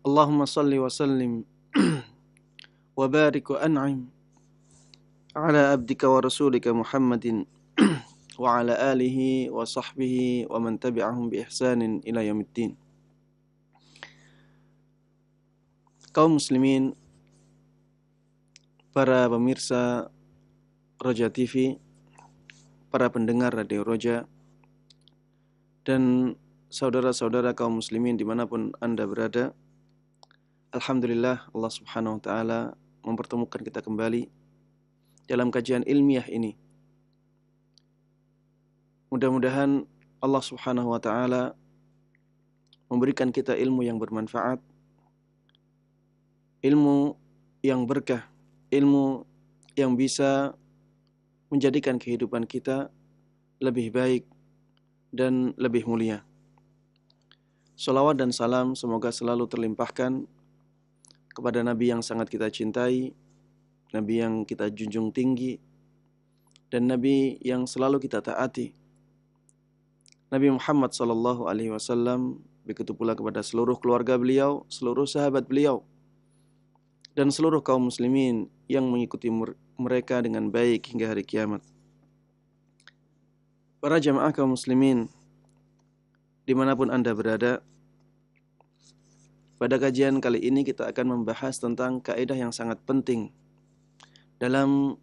اللهم صل وسلم وبارك وأنعم على عبدك ورسولك محمد وعلى آله وصحبه ومن تبعهم bi إلى يوم الدين kaum muslimin para pemirsa Roja TV para pendengar Radio Roja dan saudara-saudara kaum muslimin dimanapun Anda berada Alhamdulillah Allah Subhanahu wa taala mempertemukan kita kembali dalam kajian ilmiah ini. Mudah-mudahan Allah Subhanahu wa taala memberikan kita ilmu yang bermanfaat, ilmu yang berkah, ilmu yang bisa menjadikan kehidupan kita lebih baik dan lebih mulia. Salawat dan salam semoga selalu terlimpahkan kepada Nabi yang sangat kita cintai, Nabi yang kita junjung tinggi, dan Nabi yang selalu kita taati. Nabi Muhammad Sallallahu Alaihi Wasallam begitu pula kepada seluruh keluarga beliau, seluruh sahabat beliau, dan seluruh kaum muslimin yang mengikuti mereka dengan baik hingga hari kiamat. Para jamaah kaum muslimin, dimanapun Anda berada, pada kajian kali ini kita akan membahas tentang kaidah yang sangat penting dalam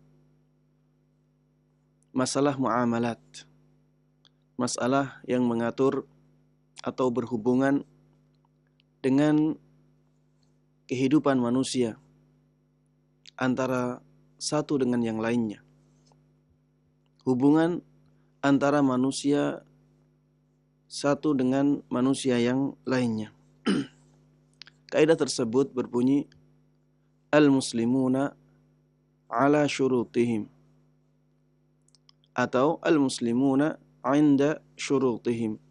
masalah muamalat. Masalah yang mengatur atau berhubungan dengan kehidupan manusia antara satu dengan yang lainnya. Hubungan antara manusia satu dengan manusia yang lainnya. Kaidah tersebut berbunyi al-muslimuna ala syurutihim atau al-muslimuna 'inda syurutihim.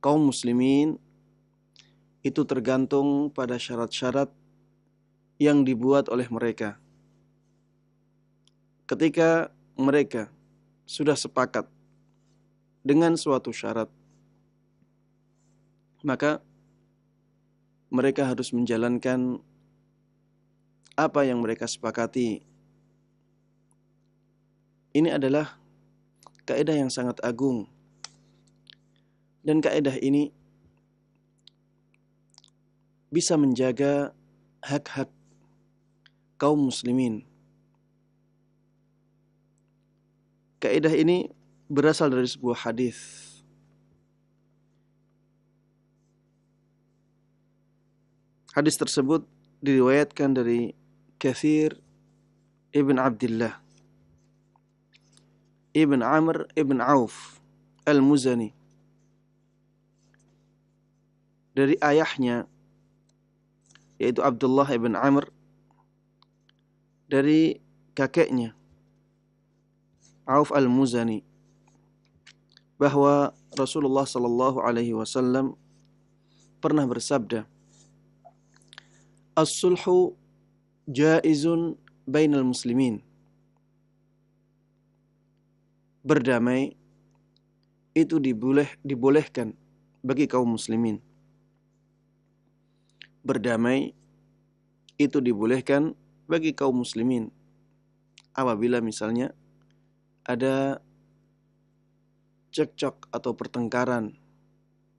Kaum muslimin itu tergantung pada syarat-syarat yang dibuat oleh mereka. Ketika mereka sudah sepakat dengan suatu syarat, maka mereka harus menjalankan apa yang mereka sepakati. Ini adalah kaidah yang sangat agung. Dan kaidah ini bisa menjaga hak-hak kaum muslimin. Kaidah ini berasal dari sebuah hadis Hadis tersebut diriwayatkan dari Kathir Ibn Abdullah Ibn Amr Ibn Auf Al-Muzani dari ayahnya yaitu Abdullah Ibn Amr dari kakeknya Auf Al-Muzani bahwa Rasulullah Shallallahu alaihi wasallam pernah bersabda as-sulhu jaizun bainal muslimin. Berdamai itu diboleh, dibolehkan bagi kaum muslimin. Berdamai itu dibolehkan bagi kaum muslimin apabila misalnya ada cekcok atau pertengkaran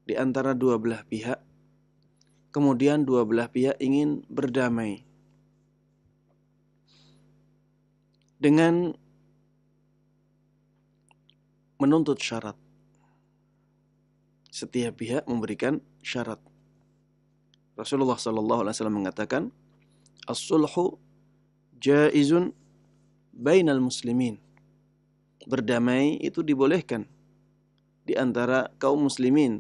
di antara dua belah pihak kemudian dua belah pihak ingin berdamai. Dengan menuntut syarat. Setiap pihak memberikan syarat. Rasulullah sallallahu alaihi wasallam mengatakan, "As-sulhu jaizun bainal muslimin." Berdamai itu dibolehkan di antara kaum muslimin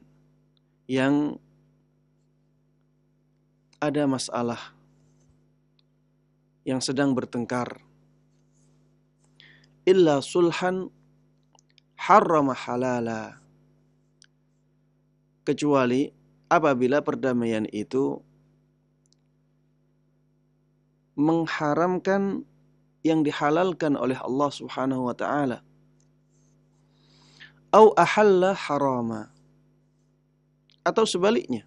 yang ada masalah yang sedang bertengkar. Illa sulhan harrama halala. Kecuali apabila perdamaian itu mengharamkan yang dihalalkan oleh Allah Subhanahu wa taala. Au ahalla harama. Atau sebaliknya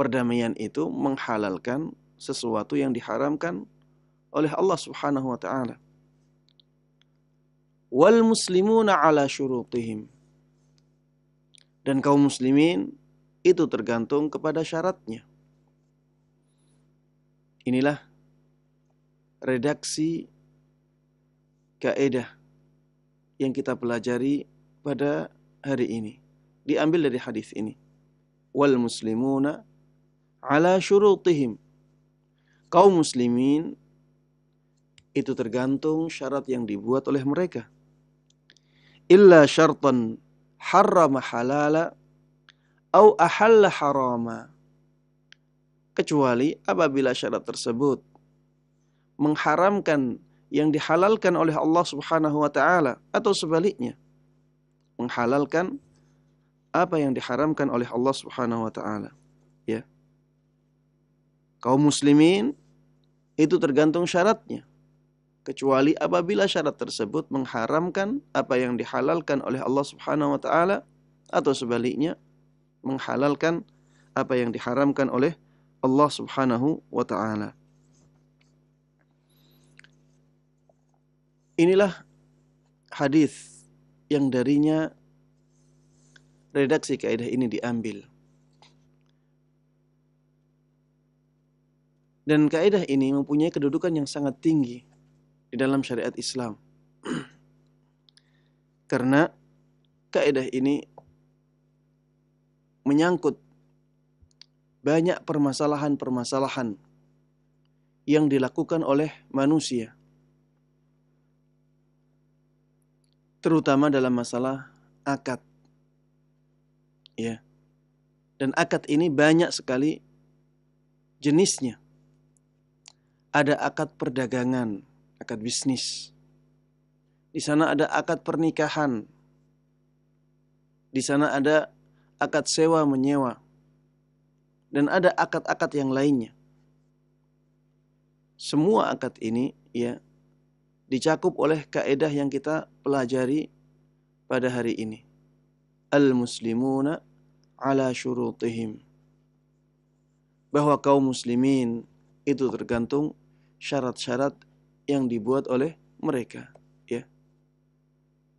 perdamaian itu menghalalkan sesuatu yang diharamkan oleh Allah Subhanahu wa taala. Wal muslimuna ala syurutihim. Dan kaum muslimin itu tergantung kepada syaratnya. Inilah redaksi kaedah yang kita pelajari pada hari ini. Diambil dari hadis ini. Wal muslimuna ala syurutihim. Kaum muslimin itu tergantung syarat yang dibuat oleh mereka. Illa syartan harrama halala au ahalla harama. Kecuali apabila syarat tersebut mengharamkan yang dihalalkan oleh Allah Subhanahu wa taala atau sebaliknya menghalalkan apa yang diharamkan oleh Allah Subhanahu wa taala. Ya kaum muslimin itu tergantung syaratnya. Kecuali apabila syarat tersebut mengharamkan apa yang dihalalkan oleh Allah Subhanahu wa taala atau sebaliknya menghalalkan apa yang diharamkan oleh Allah Subhanahu wa taala. Inilah hadis yang darinya redaksi kaidah ini diambil. Dan kaidah ini mempunyai kedudukan yang sangat tinggi di dalam syariat Islam. Karena kaidah ini menyangkut banyak permasalahan-permasalahan yang dilakukan oleh manusia. Terutama dalam masalah akad. Ya. Dan akad ini banyak sekali jenisnya ada akad perdagangan, akad bisnis. Di sana ada akad pernikahan. Di sana ada akad sewa menyewa. Dan ada akad-akad yang lainnya. Semua akad ini ya dicakup oleh kaedah yang kita pelajari pada hari ini. Al-muslimuna ala syurutihim. Bahwa kaum muslimin itu tergantung syarat-syarat yang dibuat oleh mereka ya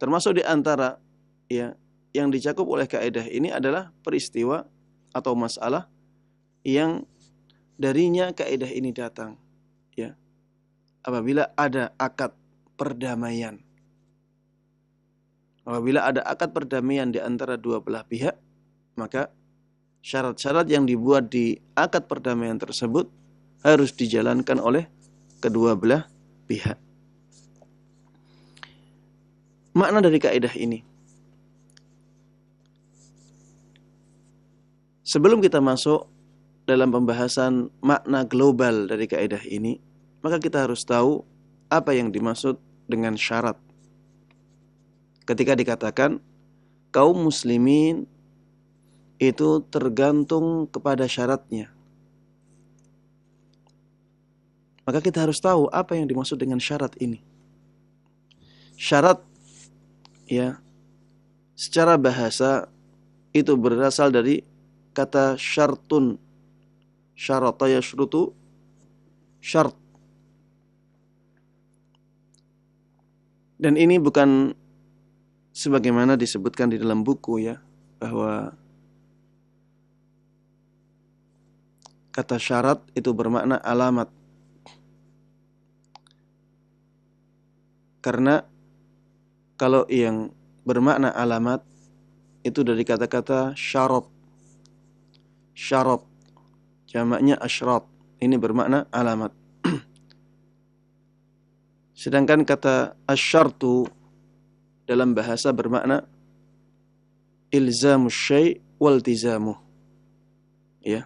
termasuk di antara ya yang dicakup oleh kaidah ini adalah peristiwa atau masalah yang darinya kaidah ini datang ya apabila ada akad perdamaian apabila ada akad perdamaian di antara dua belah pihak maka syarat-syarat yang dibuat di akad perdamaian tersebut harus dijalankan oleh kedua belah pihak. Makna dari kaidah ini. Sebelum kita masuk dalam pembahasan makna global dari kaidah ini, maka kita harus tahu apa yang dimaksud dengan syarat. Ketika dikatakan kaum muslimin itu tergantung kepada syaratnya. Maka kita harus tahu apa yang dimaksud dengan syarat ini. Syarat ya secara bahasa itu berasal dari kata syartun. Syarata yashrutu syart. Dan ini bukan sebagaimana disebutkan di dalam buku ya bahwa kata syarat itu bermakna alamat Karena kalau yang bermakna alamat itu dari kata-kata syarab. Syarab jamaknya asyrab. Ini bermakna alamat. Sedangkan kata asyartu dalam bahasa bermakna ilzamu syai' waltizamu. Ya.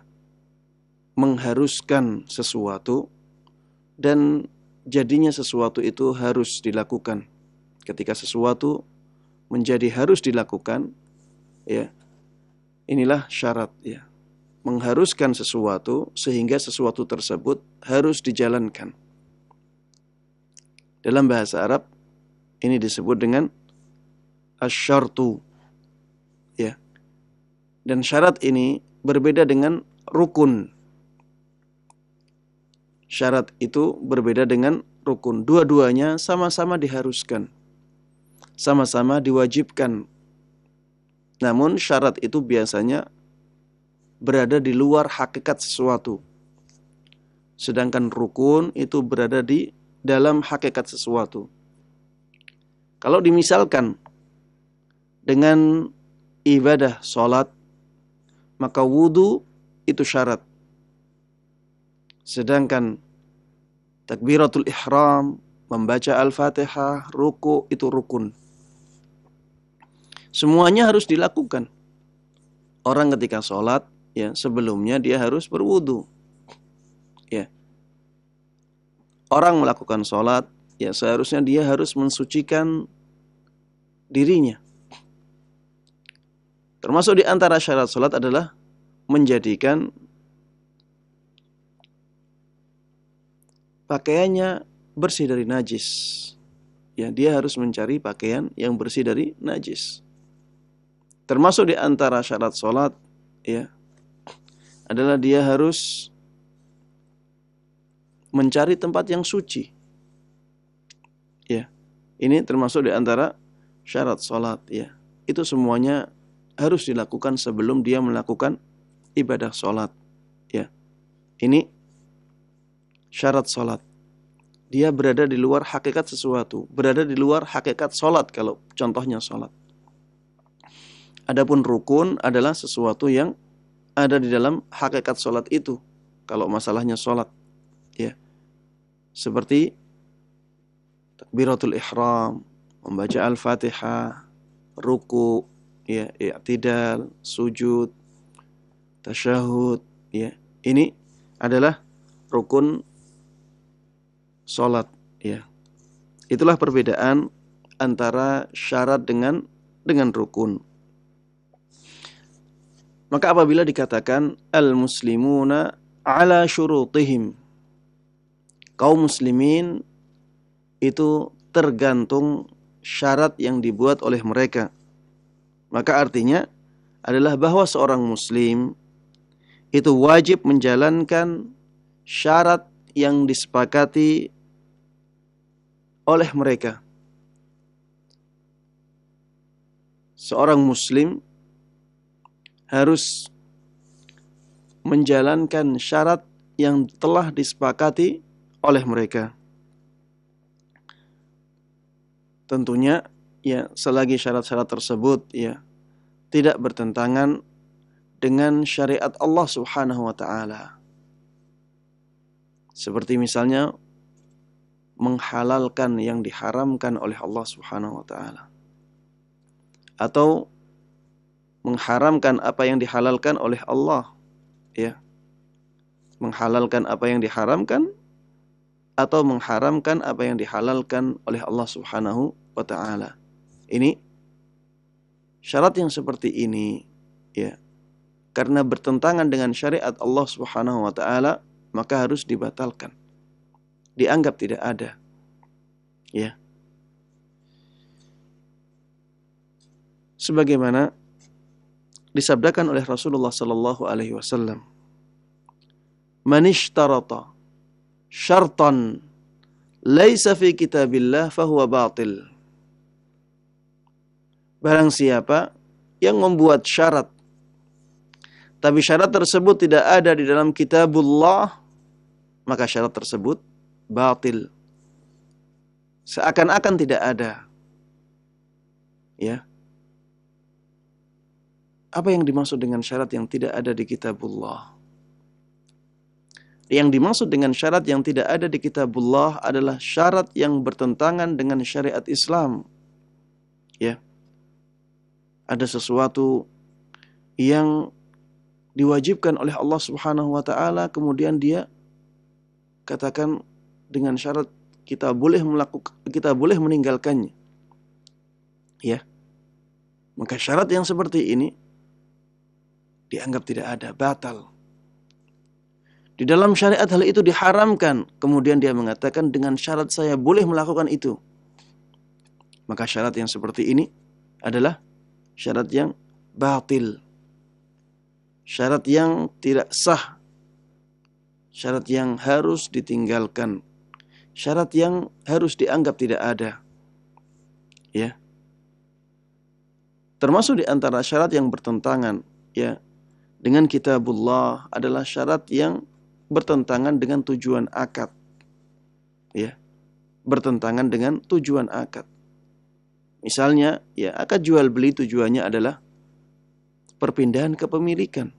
Mengharuskan sesuatu dan jadinya sesuatu itu harus dilakukan. Ketika sesuatu menjadi harus dilakukan, ya. Inilah syarat ya. Mengharuskan sesuatu sehingga sesuatu tersebut harus dijalankan. Dalam bahasa Arab ini disebut dengan asyartu. Ya. Dan syarat ini berbeda dengan rukun syarat itu berbeda dengan rukun. Dua-duanya sama-sama diharuskan. Sama-sama diwajibkan. Namun syarat itu biasanya berada di luar hakikat sesuatu. Sedangkan rukun itu berada di dalam hakikat sesuatu. Kalau dimisalkan dengan ibadah sholat, maka wudhu itu syarat. Sedangkan Takbiratul ihram, membaca Al-Fatihah, ruku itu rukun. Semuanya harus dilakukan. Orang ketika sholat, ya sebelumnya dia harus berwudu. Ya. Orang melakukan sholat, ya seharusnya dia harus mensucikan dirinya. Termasuk di antara syarat sholat adalah menjadikan pakaiannya bersih dari najis. Ya, dia harus mencari pakaian yang bersih dari najis. Termasuk di antara syarat sholat, ya, adalah dia harus mencari tempat yang suci. Ya, ini termasuk di antara syarat sholat. Ya, itu semuanya harus dilakukan sebelum dia melakukan ibadah sholat. Ya, ini syarat sholat. Dia berada di luar hakikat sesuatu, berada di luar hakikat sholat kalau contohnya sholat. Adapun rukun adalah sesuatu yang ada di dalam hakikat sholat itu. Kalau masalahnya sholat, ya seperti takbiratul ihram, membaca al-fatihah, ruku, ya i'tidal, sujud, tasyahud, ya ini adalah rukun sholat ya itulah perbedaan antara syarat dengan dengan rukun maka apabila dikatakan al muslimuna ala syurutihim kaum muslimin itu tergantung syarat yang dibuat oleh mereka maka artinya adalah bahwa seorang muslim itu wajib menjalankan syarat yang disepakati oleh mereka. Seorang muslim harus menjalankan syarat yang telah disepakati oleh mereka. Tentunya ya selagi syarat-syarat tersebut ya tidak bertentangan dengan syariat Allah Subhanahu wa taala. Seperti misalnya menghalalkan yang diharamkan oleh Allah Subhanahu wa taala. Atau mengharamkan apa yang dihalalkan oleh Allah, ya. Menghalalkan apa yang diharamkan atau mengharamkan apa yang dihalalkan oleh Allah Subhanahu wa taala. Ini syarat yang seperti ini ya karena bertentangan dengan syariat Allah Subhanahu wa taala maka harus dibatalkan. Dianggap tidak ada. Ya. Sebagaimana disabdakan oleh Rasulullah sallallahu alaihi wasallam, "Man ishtarata syartan laisa fi kitabillah fahuwa batil." Barang siapa yang membuat syarat tapi syarat tersebut tidak ada di dalam kitabullah maka syarat tersebut batil. Seakan-akan tidak ada. Ya. Apa yang dimaksud dengan syarat yang tidak ada di kitabullah? Yang dimaksud dengan syarat yang tidak ada di kitabullah adalah syarat yang bertentangan dengan syariat Islam. Ya. Ada sesuatu yang diwajibkan oleh Allah Subhanahu wa taala kemudian dia katakan dengan syarat kita boleh melakukan kita boleh meninggalkannya. Ya. Maka syarat yang seperti ini dianggap tidak ada, batal. Di dalam syariat hal itu diharamkan. Kemudian dia mengatakan dengan syarat saya boleh melakukan itu. Maka syarat yang seperti ini adalah syarat yang batil. Syarat yang tidak sah syarat yang harus ditinggalkan, syarat yang harus dianggap tidak ada. Ya. Termasuk di antara syarat yang bertentangan ya dengan kitabullah adalah syarat yang bertentangan dengan tujuan akad. Ya. Bertentangan dengan tujuan akad. Misalnya, ya akad jual beli tujuannya adalah perpindahan kepemilikan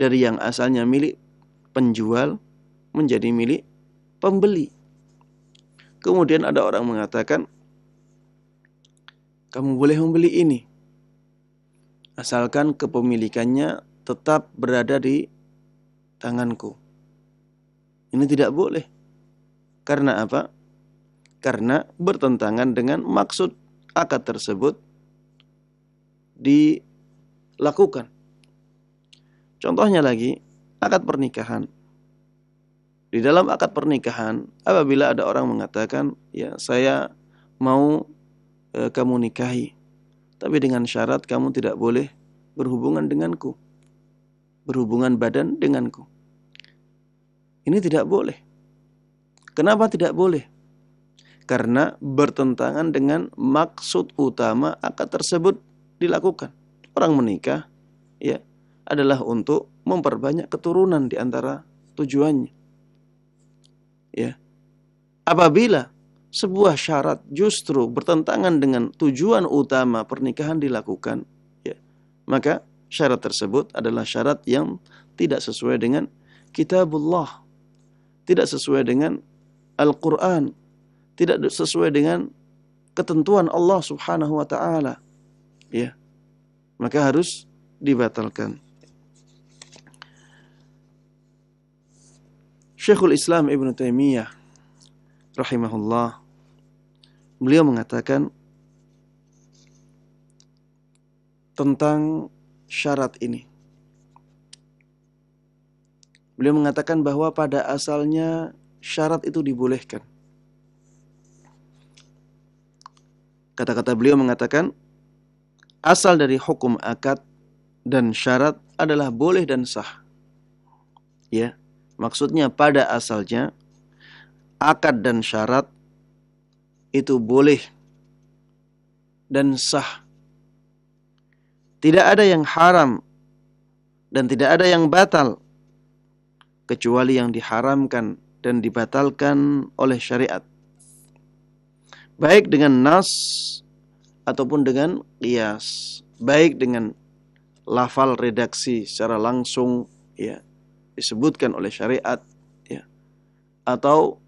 dari yang asalnya milik penjual menjadi milik pembeli. Kemudian ada orang mengatakan, kamu boleh membeli ini. Asalkan kepemilikannya tetap berada di tanganku. Ini tidak boleh. Karena apa? Karena bertentangan dengan maksud akad tersebut dilakukan. Contohnya lagi, akad pernikahan. Di dalam akad pernikahan, apabila ada orang mengatakan, "Ya, saya mau e, kamu nikahi, tapi dengan syarat kamu tidak boleh berhubungan denganku, berhubungan badan denganku." Ini tidak boleh. Kenapa tidak boleh? Karena bertentangan dengan maksud utama akad tersebut dilakukan. Orang menikah ya adalah untuk memperbanyak keturunan di antara tujuannya. Ya. Apabila sebuah syarat justru bertentangan dengan tujuan utama pernikahan dilakukan, ya, maka syarat tersebut adalah syarat yang tidak sesuai dengan kitabullah, tidak sesuai dengan Al-Quran, tidak sesuai dengan ketentuan Allah subhanahu wa ta'ala. Ya. Maka harus dibatalkan. Syekhul Islam Ibn Taimiyah rahimahullah beliau mengatakan tentang syarat ini. Beliau mengatakan bahwa pada asalnya syarat itu dibolehkan. Kata-kata beliau mengatakan asal dari hukum akad dan syarat adalah boleh dan sah. Ya. Maksudnya pada asalnya akad dan syarat itu boleh dan sah. Tidak ada yang haram dan tidak ada yang batal kecuali yang diharamkan dan dibatalkan oleh syariat. Baik dengan nas ataupun dengan qiyas, baik dengan lafal redaksi secara langsung ya disebutkan oleh syariat ya atau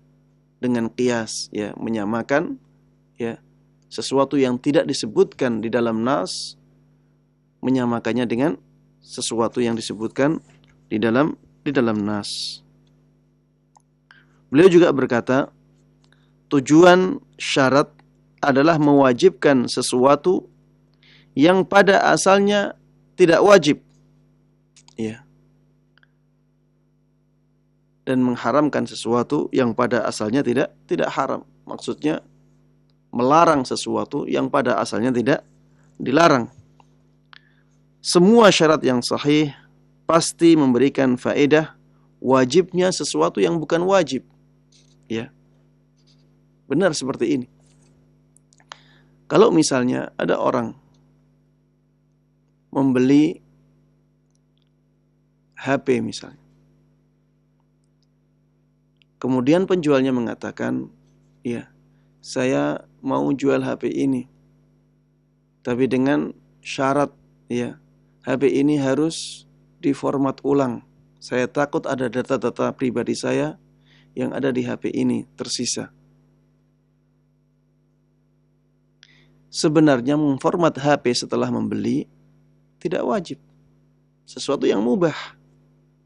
dengan kias ya menyamakan ya sesuatu yang tidak disebutkan di dalam nas menyamakannya dengan sesuatu yang disebutkan di dalam di dalam nas. Beliau juga berkata, tujuan syarat adalah mewajibkan sesuatu yang pada asalnya tidak wajib. Ya dan mengharamkan sesuatu yang pada asalnya tidak tidak haram. Maksudnya melarang sesuatu yang pada asalnya tidak dilarang. Semua syarat yang sahih pasti memberikan faedah wajibnya sesuatu yang bukan wajib. Ya. Benar seperti ini. Kalau misalnya ada orang membeli HP misalnya Kemudian penjualnya mengatakan, "Ya, saya mau jual HP ini." Tapi dengan syarat ya, HP ini harus diformat ulang. Saya takut ada data-data pribadi saya yang ada di HP ini tersisa. Sebenarnya memformat HP setelah membeli tidak wajib. Sesuatu yang mubah.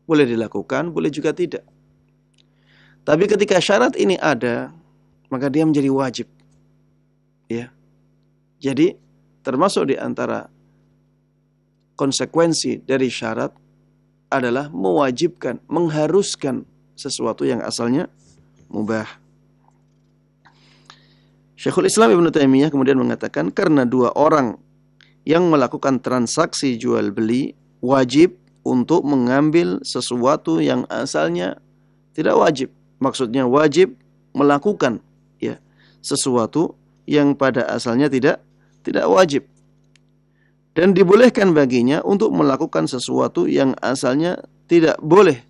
Boleh dilakukan, boleh juga tidak. Tapi ketika syarat ini ada, maka dia menjadi wajib. Ya. Jadi termasuk di antara konsekuensi dari syarat adalah mewajibkan, mengharuskan sesuatu yang asalnya mubah. Syekhul Islam Ibn Taimiyah kemudian mengatakan karena dua orang yang melakukan transaksi jual beli wajib untuk mengambil sesuatu yang asalnya tidak wajib maksudnya wajib melakukan ya sesuatu yang pada asalnya tidak tidak wajib dan dibolehkan baginya untuk melakukan sesuatu yang asalnya tidak boleh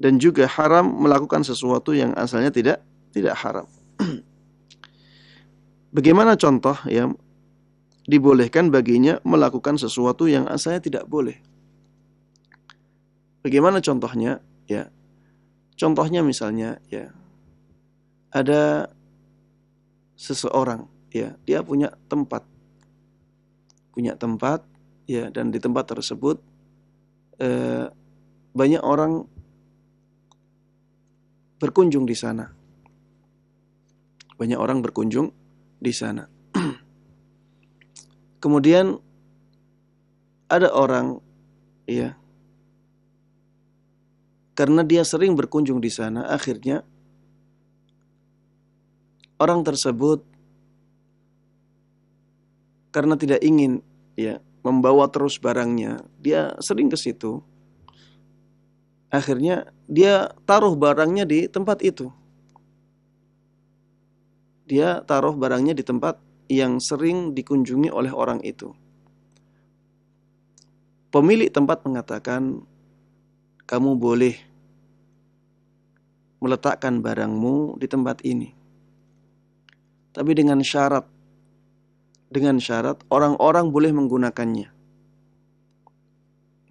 dan juga haram melakukan sesuatu yang asalnya tidak tidak haram. Bagaimana contoh ya dibolehkan baginya melakukan sesuatu yang saya tidak boleh. Bagaimana contohnya? Ya. Contohnya misalnya ya ada seseorang ya, dia punya tempat. Punya tempat ya dan di tempat tersebut eh, banyak orang berkunjung di sana. Banyak orang berkunjung di sana kemudian ada orang ya karena dia sering berkunjung di sana akhirnya orang tersebut karena tidak ingin ya membawa terus barangnya dia sering ke situ akhirnya dia taruh barangnya di tempat itu dia taruh barangnya di tempat yang sering dikunjungi oleh orang itu. Pemilik tempat mengatakan, "Kamu boleh meletakkan barangmu di tempat ini." Tapi dengan syarat dengan syarat orang-orang boleh menggunakannya.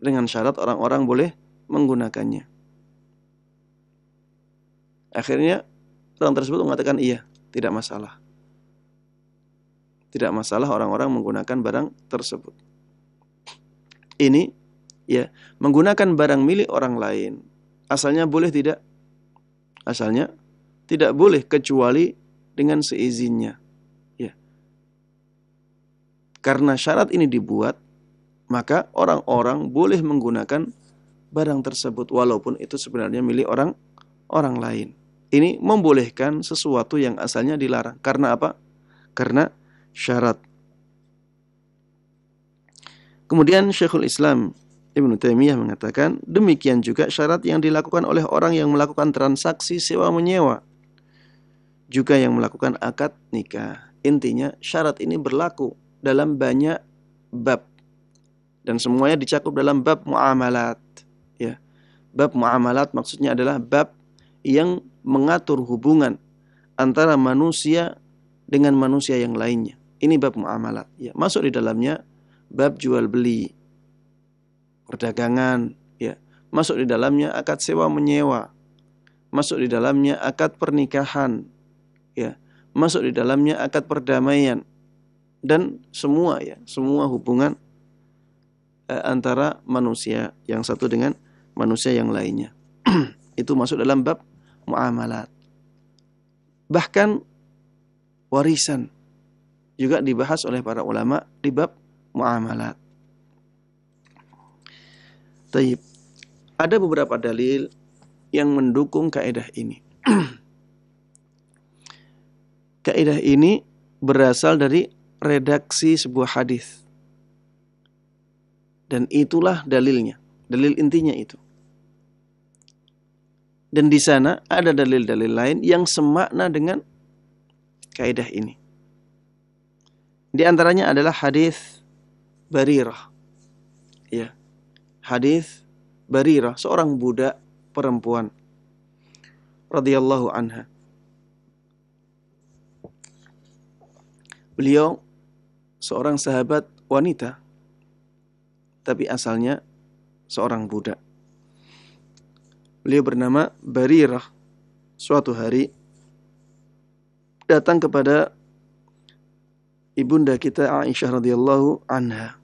Dengan syarat orang-orang boleh menggunakannya. Akhirnya orang tersebut mengatakan iya, tidak masalah tidak masalah orang-orang menggunakan barang tersebut. Ini ya, menggunakan barang milik orang lain. Asalnya boleh tidak? Asalnya tidak boleh kecuali dengan seizinnya. Ya. Karena syarat ini dibuat, maka orang-orang boleh menggunakan barang tersebut walaupun itu sebenarnya milik orang orang lain. Ini membolehkan sesuatu yang asalnya dilarang. Karena apa? Karena syarat. Kemudian Syekhul Islam Ibn Taimiyah mengatakan, demikian juga syarat yang dilakukan oleh orang yang melakukan transaksi sewa menyewa. Juga yang melakukan akad nikah. Intinya syarat ini berlaku dalam banyak bab. Dan semuanya dicakup dalam bab muamalat. Ya. Bab muamalat maksudnya adalah bab yang mengatur hubungan antara manusia dengan manusia yang lainnya. Ini bab muamalat. Ya, masuk di dalamnya bab jual beli, perdagangan, ya. Masuk di dalamnya akad sewa menyewa. Masuk di dalamnya akad pernikahan, ya. Masuk di dalamnya akad perdamaian dan semua ya, semua hubungan eh, antara manusia yang satu dengan manusia yang lainnya. Itu masuk dalam bab muamalat. Bahkan warisan juga dibahas oleh para ulama di bab muamalat. Taib. Ada beberapa dalil yang mendukung kaidah ini. kaidah ini berasal dari redaksi sebuah hadis. Dan itulah dalilnya, dalil intinya itu. Dan di sana ada dalil-dalil lain yang semakna dengan kaidah ini. Di antaranya adalah hadis Barirah. Ya. Hadis Barirah, seorang budak perempuan radhiyallahu anha. Beliau seorang sahabat wanita tapi asalnya seorang budak. Beliau bernama Barirah. Suatu hari datang kepada ibunda kita Aisyah radhiyallahu anha.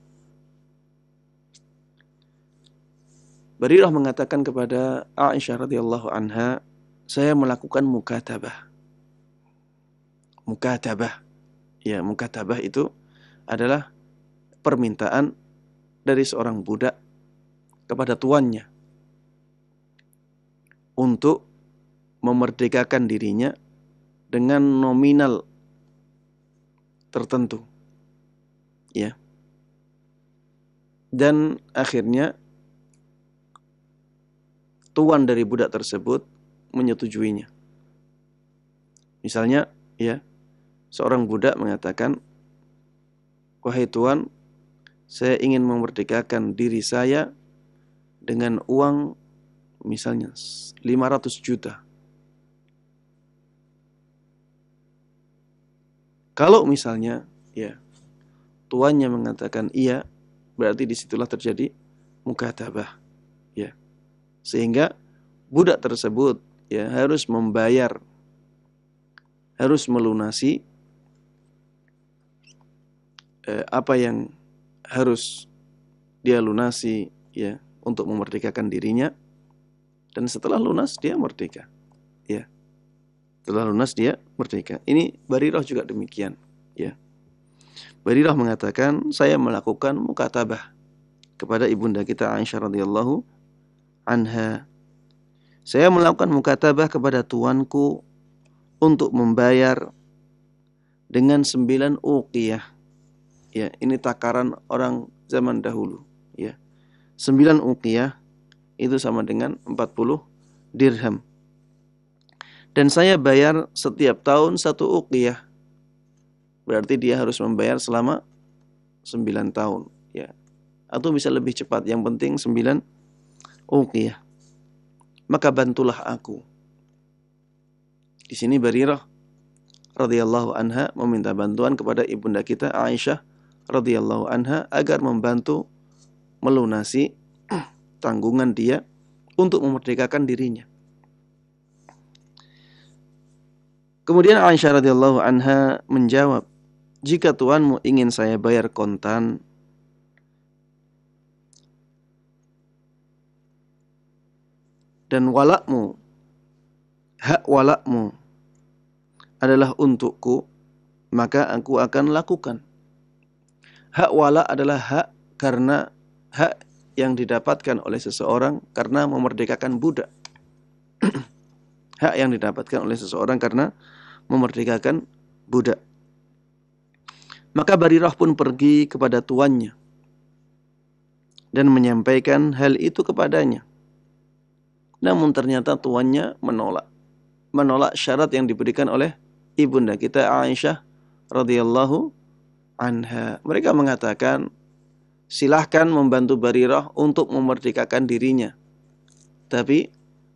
Barirah mengatakan kepada Aisyah radhiyallahu anha, saya melakukan mukatabah. Mukatabah. Ya, mukatabah itu adalah permintaan dari seorang budak kepada tuannya untuk memerdekakan dirinya dengan nominal tertentu. Ya. Dan akhirnya tuan dari budak tersebut menyetujuinya. Misalnya, ya, seorang budak mengatakan, "Wahai tuan, saya ingin memerdekakan diri saya dengan uang misalnya 500 juta." Kalau misalnya ya tuannya mengatakan iya, berarti disitulah terjadi mukatabah. Ya. Sehingga budak tersebut ya harus membayar harus melunasi eh, apa yang harus dia lunasi ya untuk memerdekakan dirinya dan setelah lunas dia merdeka. Setelah lunas dia merdeka. Ini Barirah juga demikian, ya. Barirah mengatakan, saya melakukan mukatabah kepada ibunda kita Aisyah radhiyallahu anha. Saya melakukan mukatabah kepada tuanku untuk membayar dengan sembilan uqiyah. Ya, ini takaran orang zaman dahulu, ya. Sembilan uqiyah itu sama dengan 40 dirham. Dan saya bayar setiap tahun satu uqiyah. Berarti dia harus membayar selama sembilan tahun. Ya. Atau bisa lebih cepat. Yang penting sembilan uqiyah. Maka bantulah aku. Di sini Barirah radhiyallahu anha meminta bantuan kepada ibunda kita Aisyah radhiyallahu anha agar membantu melunasi tanggungan dia untuk memerdekakan dirinya. Kemudian Aisyah radhiyallahu anha menjawab, "Jika tuanmu ingin saya bayar kontan, dan walakmu hak walakmu adalah untukku maka aku akan lakukan hak wala adalah hak karena hak yang didapatkan oleh seseorang karena memerdekakan budak hak yang didapatkan oleh seseorang karena memerdekakan budak. Maka Barirah pun pergi kepada tuannya dan menyampaikan hal itu kepadanya. Namun ternyata tuannya menolak. Menolak syarat yang diberikan oleh ibunda kita Aisyah radhiyallahu anha. Mereka mengatakan, silahkan membantu Barirah untuk memerdekakan dirinya. Tapi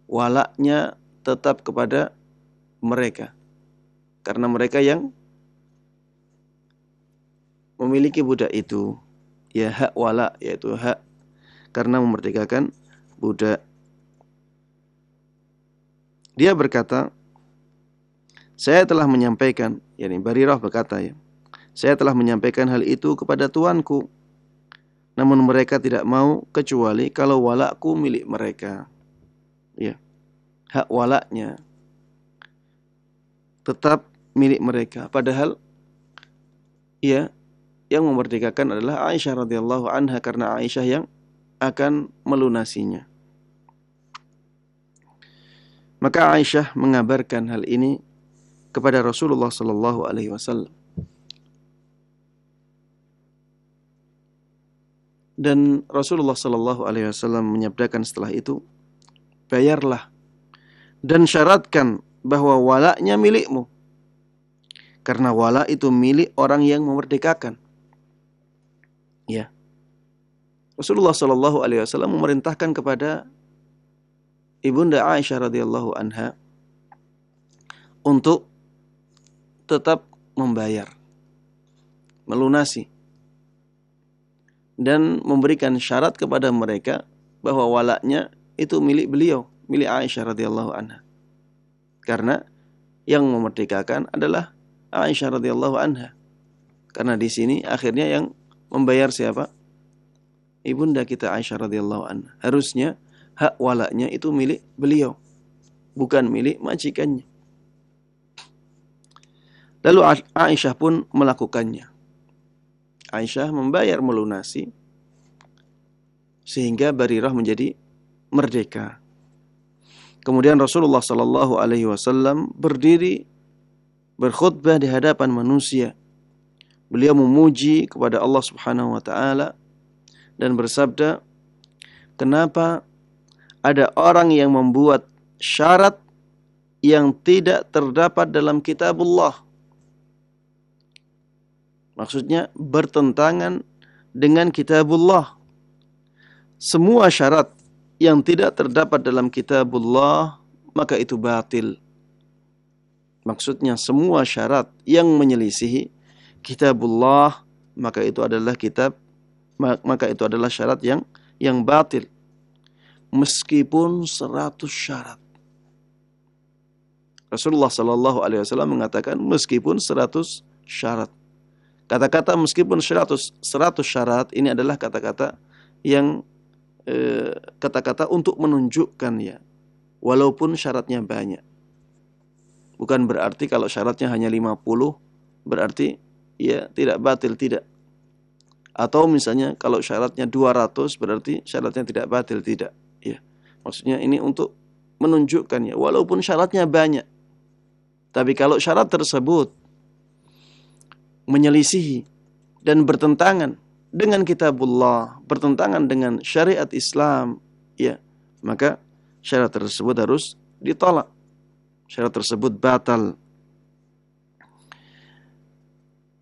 walaknya tetap kepada mereka karena mereka yang memiliki budak itu ya hak wala yaitu hak karena memerdekakan budak dia berkata saya telah menyampaikan yakni Barirah berkata ya saya telah menyampaikan hal itu kepada tuanku namun mereka tidak mau kecuali kalau walakku milik mereka ya hak walaknya tetap milik mereka. Padahal ya yang memerdekakan adalah Aisyah radhiyallahu anha karena Aisyah yang akan melunasinya. Maka Aisyah mengabarkan hal ini kepada Rasulullah sallallahu alaihi wasallam. Dan Rasulullah Shallallahu Alaihi Wasallam menyabdakan setelah itu, bayarlah dan syaratkan bahwa walaknya milikmu karena wala itu milik orang yang memerdekakan. Ya. Rasulullah Shallallahu alaihi wasallam memerintahkan kepada Ibunda Aisyah radhiyallahu anha untuk tetap membayar, melunasi dan memberikan syarat kepada mereka bahwa walaknya itu milik beliau, milik Aisyah radhiyallahu anha. Karena yang memerdekakan adalah Aisyah radhiyallahu anha. Karena di sini akhirnya yang membayar siapa? Ibunda kita Aisyah radhiyallahu anha. Harusnya hak walaknya itu milik beliau, bukan milik majikannya. Lalu Aisyah pun melakukannya. Aisyah membayar melunasi sehingga Barirah menjadi merdeka. Kemudian Rasulullah Shallallahu Alaihi Wasallam berdiri berkhutbah di hadapan manusia. Beliau memuji kepada Allah Subhanahu wa taala dan bersabda, "Kenapa ada orang yang membuat syarat yang tidak terdapat dalam kitabullah?" Maksudnya bertentangan dengan kitabullah. Semua syarat yang tidak terdapat dalam kitabullah maka itu batil. Maksudnya semua syarat yang menyelisihi kitabullah maka itu adalah kitab maka itu adalah syarat yang yang batil. Meskipun seratus syarat. Rasulullah Shallallahu Alaihi Wasallam mengatakan meskipun seratus syarat. Kata-kata meskipun seratus seratus syarat ini adalah kata-kata yang eh, kata kata -kata untuk menunjukkan ya, walaupun syaratnya banyak. Bukan berarti kalau syaratnya hanya 50 berarti ya tidak batil tidak. Atau misalnya kalau syaratnya 200 berarti syaratnya tidak batil tidak. Ya. Maksudnya ini untuk menunjukkan ya walaupun syaratnya banyak. Tapi kalau syarat tersebut menyelisihi dan bertentangan dengan kitabullah, bertentangan dengan syariat Islam, ya, maka syarat tersebut harus ditolak syarat tersebut batal.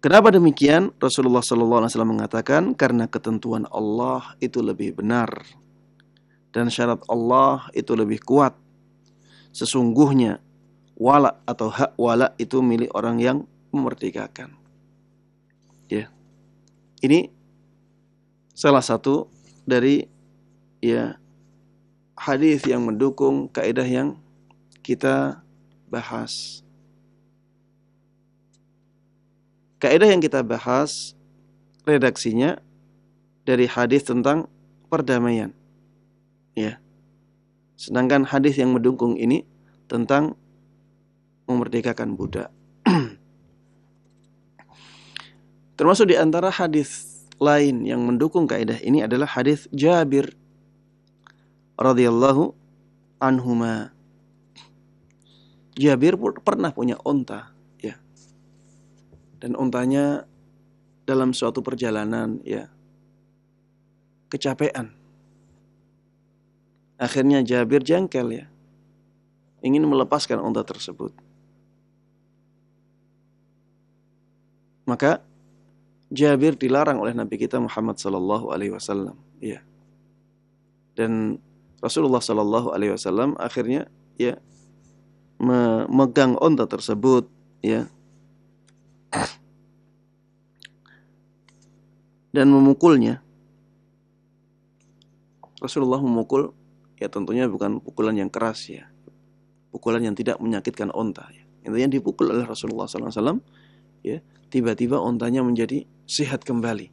Kenapa demikian? Rasulullah Alaihi Wasallam mengatakan karena ketentuan Allah itu lebih benar dan syarat Allah itu lebih kuat. Sesungguhnya wala atau hak wala itu milik orang yang memerdekakan. Ya. Ini salah satu dari ya hadis yang mendukung kaidah yang kita bahas. Kaidah yang kita bahas redaksinya dari hadis tentang perdamaian. Ya. Sedangkan hadis yang mendukung ini tentang memerdekakan budak. Termasuk di antara hadis lain yang mendukung kaidah ini adalah hadis Jabir radhiyallahu anhumah Jabir pernah punya onta, ya. Dan ontanya dalam suatu perjalanan, ya, kecapean. Akhirnya Jabir jengkel, ya, ingin melepaskan onta tersebut. Maka Jabir dilarang oleh Nabi kita Muhammad Sallallahu Alaihi Wasallam. Ya. Dan Rasulullah Sallallahu Alaihi Wasallam akhirnya ya memegang onta tersebut ya dan memukulnya Rasulullah memukul ya tentunya bukan pukulan yang keras ya pukulan yang tidak menyakitkan onta ya. intinya dipukul oleh Rasulullah SAW ya tiba-tiba ontanya menjadi sehat kembali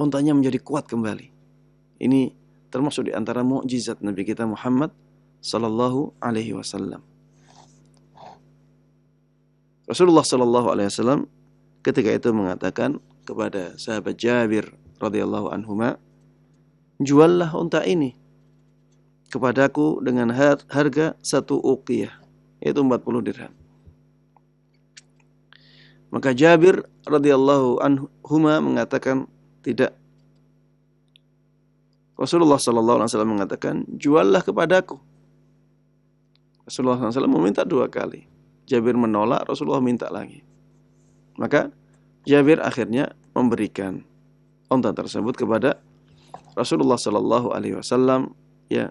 ontanya menjadi kuat kembali ini termasuk di antara mukjizat Nabi kita Muhammad Sallallahu Alaihi Wasallam. Rasulullah Sallallahu Alaihi Wasallam ketika itu mengatakan kepada sahabat Jabir radhiyallahu anhu, juallah unta ini kepadaku dengan harga satu uqiyah, yaitu 40 dirham. Maka Jabir radhiyallahu anhu mengatakan tidak. Rasulullah sallallahu alaihi wasallam mengatakan, "Juallah kepadaku Rasulullah SAW meminta dua kali. Jabir menolak, Rasulullah minta lagi. Maka Jabir akhirnya memberikan onta tersebut kepada Rasulullah Shallallahu Alaihi Wasallam ya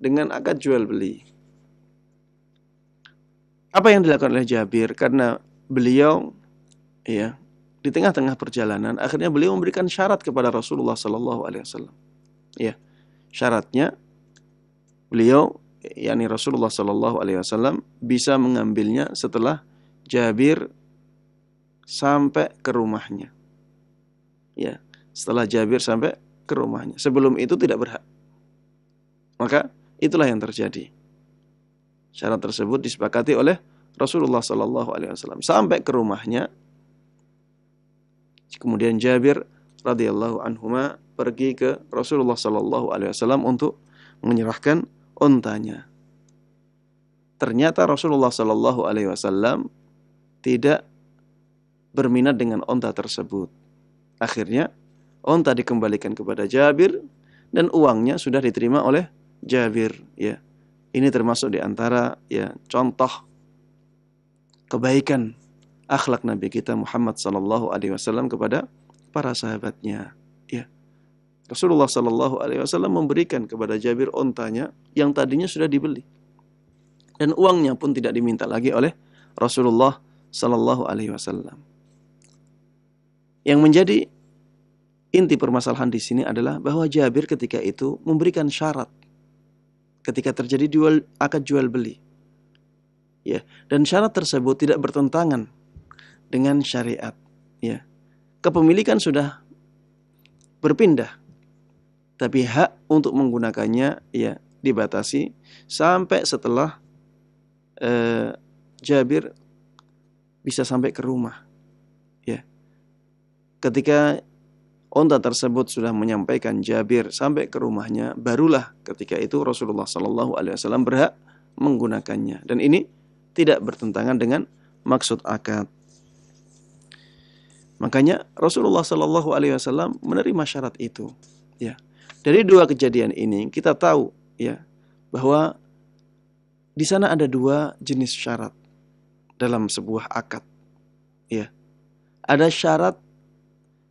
dengan akad jual beli. Apa yang dilakukan oleh Jabir karena beliau ya di tengah-tengah perjalanan akhirnya beliau memberikan syarat kepada Rasulullah Shallallahu Alaihi Wasallam. Ya syaratnya beliau yakni Rasulullah Shallallahu alaihi wasallam bisa mengambilnya setelah Jabir sampai ke rumahnya. Ya, setelah Jabir sampai ke rumahnya. Sebelum itu tidak berhak. Maka itulah yang terjadi. Syarat tersebut disepakati oleh Rasulullah Shallallahu alaihi wasallam sampai ke rumahnya. Kemudian Jabir radhiyallahu anhuma pergi ke Rasulullah Shallallahu alaihi wasallam untuk menyerahkan ontanya. Oh, Ternyata Rasulullah Shallallahu Alaihi Wasallam tidak berminat dengan onta tersebut. Akhirnya onta dikembalikan kepada Jabir dan uangnya sudah diterima oleh Jabir. Ya, ini termasuk diantara ya contoh kebaikan akhlak Nabi kita Muhammad Shallallahu Alaihi Wasallam kepada para sahabatnya. Rasulullah Shallallahu Alaihi Wasallam memberikan kepada Jabir ontanya yang tadinya sudah dibeli dan uangnya pun tidak diminta lagi oleh Rasulullah Shallallahu Alaihi Wasallam. Yang menjadi inti permasalahan di sini adalah bahwa Jabir ketika itu memberikan syarat ketika terjadi jual akad jual beli, ya dan syarat tersebut tidak bertentangan dengan syariat, ya kepemilikan sudah berpindah tapi hak untuk menggunakannya ya dibatasi sampai setelah eh, Jabir bisa sampai ke rumah ya ketika onta tersebut sudah menyampaikan Jabir sampai ke rumahnya barulah ketika itu Rasulullah Shallallahu Alaihi Wasallam berhak menggunakannya dan ini tidak bertentangan dengan maksud akad makanya Rasulullah Shallallahu Alaihi Wasallam menerima syarat itu ya dari dua kejadian ini kita tahu ya bahwa di sana ada dua jenis syarat dalam sebuah akad. Ya. Ada syarat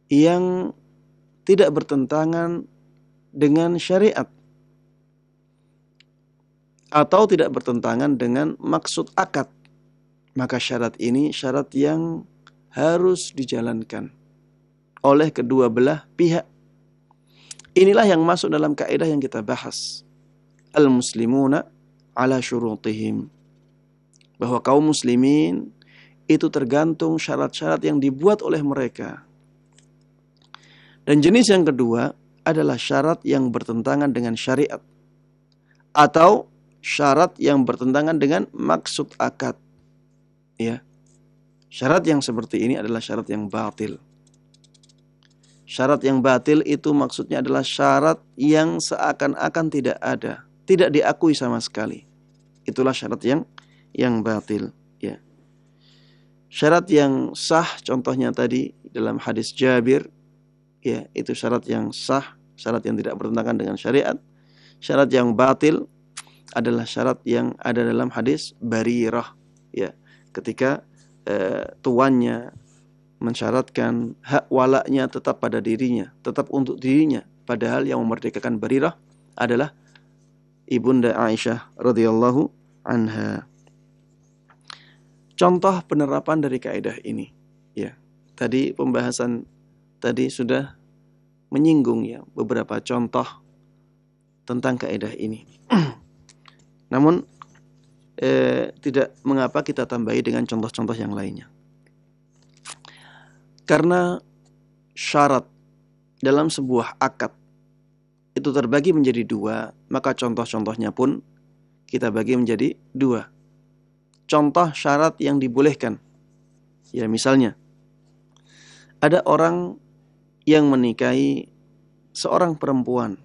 yang tidak bertentangan dengan syariat atau tidak bertentangan dengan maksud akad. Maka syarat ini syarat yang harus dijalankan oleh kedua belah pihak. Inilah yang masuk dalam kaidah yang kita bahas. Al-muslimuna ala syurutihim. Bahwa kaum muslimin itu tergantung syarat-syarat yang dibuat oleh mereka. Dan jenis yang kedua adalah syarat yang bertentangan dengan syariat atau syarat yang bertentangan dengan maksud akad. Ya. Syarat yang seperti ini adalah syarat yang batil. Syarat yang batil itu maksudnya adalah syarat yang seakan-akan tidak ada, tidak diakui sama sekali. Itulah syarat yang yang batil, ya. Syarat yang sah contohnya tadi dalam hadis Jabir, ya, itu syarat yang sah, syarat yang tidak bertentangan dengan syariat. Syarat yang batil adalah syarat yang ada dalam hadis Barirah, ya. Ketika eh, tuannya mensyaratkan hak walaknya tetap pada dirinya, tetap untuk dirinya. Padahal yang memerdekakan Barirah adalah Ibunda Aisyah radhiyallahu anha. Contoh penerapan dari kaidah ini, ya. Tadi pembahasan tadi sudah menyinggung ya beberapa contoh tentang kaidah ini. Namun eh, tidak mengapa kita tambahi dengan contoh-contoh yang lainnya. Karena syarat dalam sebuah akad itu terbagi menjadi dua, maka contoh-contohnya pun kita bagi menjadi dua. Contoh syarat yang dibolehkan. Ya misalnya, ada orang yang menikahi seorang perempuan.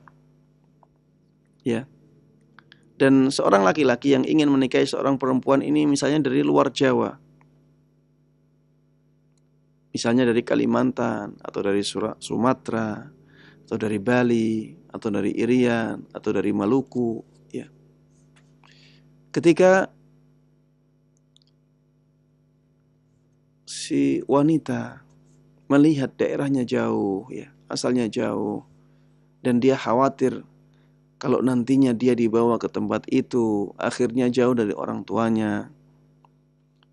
Ya. Dan seorang laki-laki yang ingin menikahi seorang perempuan ini misalnya dari luar Jawa misalnya dari Kalimantan atau dari Sumatera atau dari Bali atau dari Irian atau dari Maluku ya ketika si wanita melihat daerahnya jauh ya asalnya jauh dan dia khawatir kalau nantinya dia dibawa ke tempat itu akhirnya jauh dari orang tuanya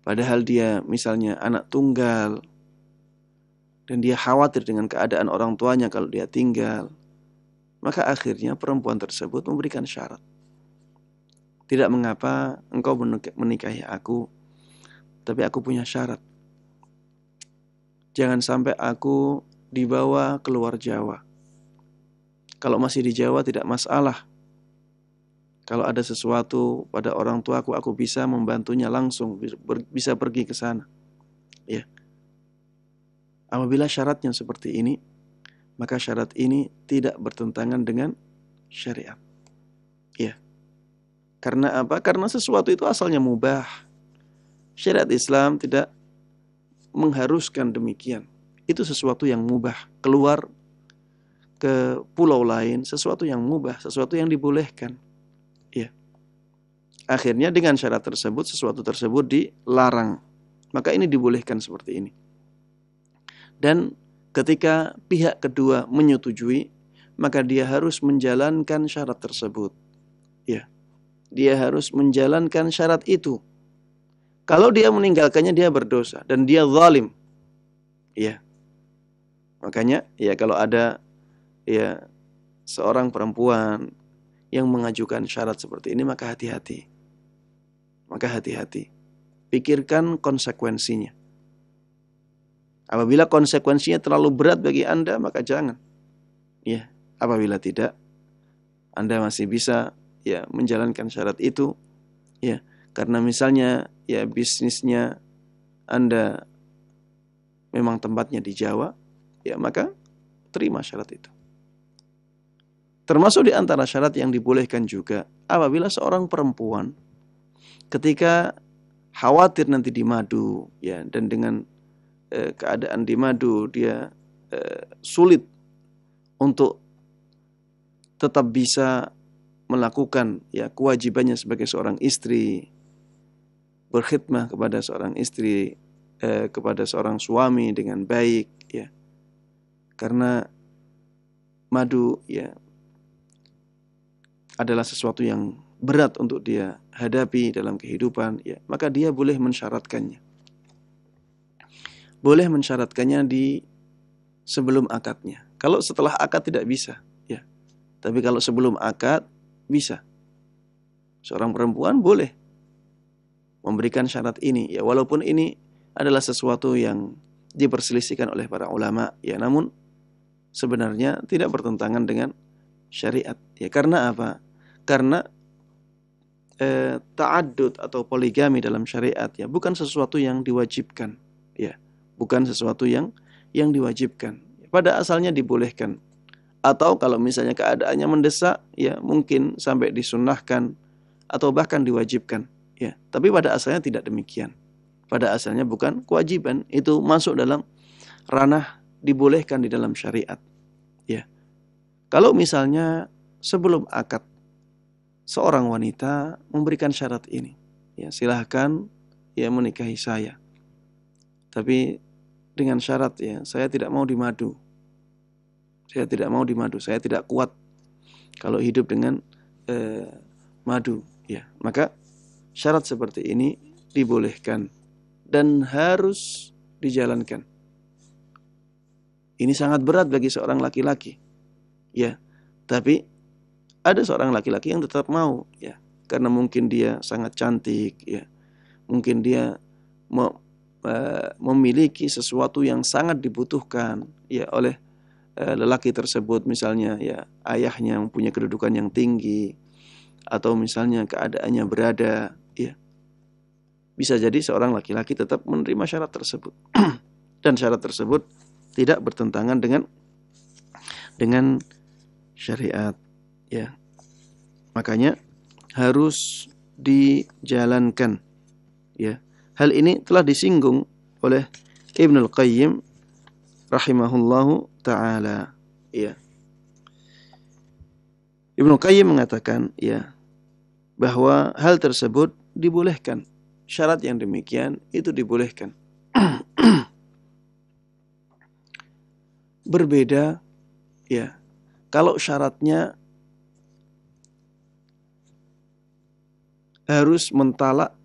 padahal dia misalnya anak tunggal dan dia khawatir dengan keadaan orang tuanya kalau dia tinggal. Maka akhirnya perempuan tersebut memberikan syarat. Tidak mengapa engkau menikahi aku, tapi aku punya syarat. Jangan sampai aku dibawa keluar Jawa. Kalau masih di Jawa tidak masalah. Kalau ada sesuatu pada orang tuaku, aku bisa membantunya langsung, bisa pergi ke sana. Ya. Apabila syaratnya seperti ini, maka syarat ini tidak bertentangan dengan syariat. Ya. Karena apa? Karena sesuatu itu asalnya mubah. Syariat Islam tidak mengharuskan demikian. Itu sesuatu yang mubah. Keluar ke pulau lain, sesuatu yang mubah, sesuatu yang dibolehkan. Ya. Akhirnya dengan syarat tersebut, sesuatu tersebut dilarang. Maka ini dibolehkan seperti ini. Dan ketika pihak kedua menyetujui, maka dia harus menjalankan syarat tersebut. Ya. Dia harus menjalankan syarat itu. Kalau dia meninggalkannya dia berdosa dan dia zalim. Ya. Makanya ya kalau ada ya seorang perempuan yang mengajukan syarat seperti ini maka hati-hati. Maka hati-hati. Pikirkan konsekuensinya. Apabila konsekuensinya terlalu berat bagi Anda, maka jangan. Ya, apabila tidak, Anda masih bisa ya menjalankan syarat itu. Ya, karena misalnya ya bisnisnya Anda memang tempatnya di Jawa, ya maka terima syarat itu. Termasuk di antara syarat yang dibolehkan juga apabila seorang perempuan ketika khawatir nanti dimadu ya dan dengan Eh, keadaan di madu dia eh, sulit untuk tetap bisa melakukan ya kewajibannya sebagai seorang istri berkhidmah kepada seorang istri eh, kepada seorang suami dengan baik ya karena madu ya adalah sesuatu yang berat untuk dia hadapi dalam kehidupan ya maka dia boleh mensyaratkannya boleh mensyaratkannya di sebelum akadnya. Kalau setelah akad tidak bisa, ya. Tapi kalau sebelum akad bisa. Seorang perempuan boleh memberikan syarat ini, ya walaupun ini adalah sesuatu yang diperselisihkan oleh para ulama, ya namun sebenarnya tidak bertentangan dengan syariat. Ya karena apa? Karena eh, ta'addud atau poligami dalam syariat ya bukan sesuatu yang diwajibkan, ya bukan sesuatu yang yang diwajibkan. Pada asalnya dibolehkan. Atau kalau misalnya keadaannya mendesak, ya mungkin sampai disunahkan atau bahkan diwajibkan. Ya, tapi pada asalnya tidak demikian. Pada asalnya bukan kewajiban, itu masuk dalam ranah dibolehkan di dalam syariat. Ya. Kalau misalnya sebelum akad seorang wanita memberikan syarat ini, ya silahkan ya menikahi saya. Tapi dengan syarat ya, saya tidak mau dimadu. Saya tidak mau dimadu, saya tidak kuat kalau hidup dengan eh, madu ya. Maka syarat seperti ini dibolehkan dan harus dijalankan. Ini sangat berat bagi seorang laki-laki. Ya, tapi ada seorang laki-laki yang tetap mau ya, karena mungkin dia sangat cantik ya. Mungkin dia Eh, memiliki sesuatu yang sangat dibutuhkan ya oleh eh, lelaki tersebut misalnya ya ayahnya punya kedudukan yang tinggi atau misalnya keadaannya berada ya bisa jadi seorang laki-laki tetap menerima syarat tersebut dan syarat tersebut tidak bertentangan dengan dengan syariat ya makanya harus dijalankan ya Hal ini telah disinggung oleh Ibnu Al-Qayyim rahimahullahu taala. Ya. Ibnu Qayyim mengatakan ya bahwa hal tersebut dibolehkan. Syarat yang demikian itu dibolehkan. Berbeda ya. Kalau syaratnya harus mentalak